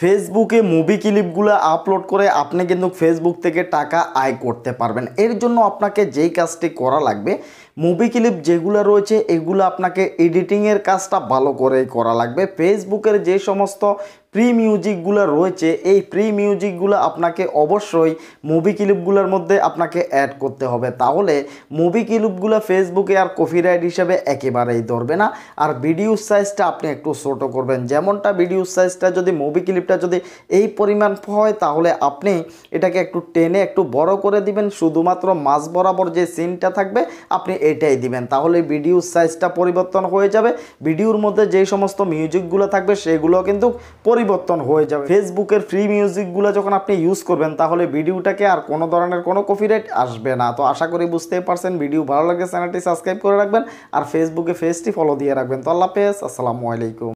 ফেসবুকে মুভি ক্লিপগুলো আপলোড করে আপনি কিন্তু ফেসবুক থেকে টাকা আয় করতে পারবেন এর জন্য আপনাকে যেই কাজটি করা লাগবে মুভি ক্লিপ যেগুলো রয়েছে এগুলো আপনাকে এডিটিংয়ের কাজটা ভালো করেই করা লাগবে ফেসবুকের যে সমস্ত প্রি মিউজিকগুলো রয়েছে এই প্রি মিউজিকগুলো আপনাকে অবশ্যই মুভি ক্লিপগুলোর মধ্যে আপনাকে অ্যাড করতে হবে তাহলে মুভি ক্লিপগুলো ফেসবুকে আর কপিরাইট হিসেবে একেবারেই ধরবে না আর ভিডিও সাইজটা আপনি একটু ছোট করবেন যেমনটা ভিডিও সাইজটা যদি মুভি ক্লিপটা যদি এই পরিমাণ হয় তাহলে আপনি এটাকে একটু টেনে একটু বড় করে দিবেন শুধুমাত্র মাছ বরাবর যে সিনটা থাকবে আপনি এটাই দিবেন তাহলে ভিডিও সাইজটা পরিবর্তন হয়ে যাবে ভিডিওর মধ্যে যে সমস্ত মিউজিকগুলো থাকবে সেগুলো কিন্তু পরিবর্তন হয়ে যাবে ফেসবুকের ফ্রি মিউজিকগুলো যখন আপনি ইউজ করবেন তাহলে ভিডিওটাকে আর কোনো ধরনের কোনো কপিরাইট আসবে না তো আশা করি বুঝতে পারছেন ভিডিও ভালো লাগে চ্যানেলটি সাবস্ক্রাইব করে রাখবেন আর ফেসবুকে ফেসটি ফলো দিয়ে রাখবেন তো আল্লাহ হাফেজ আসসালামু আলাইকুম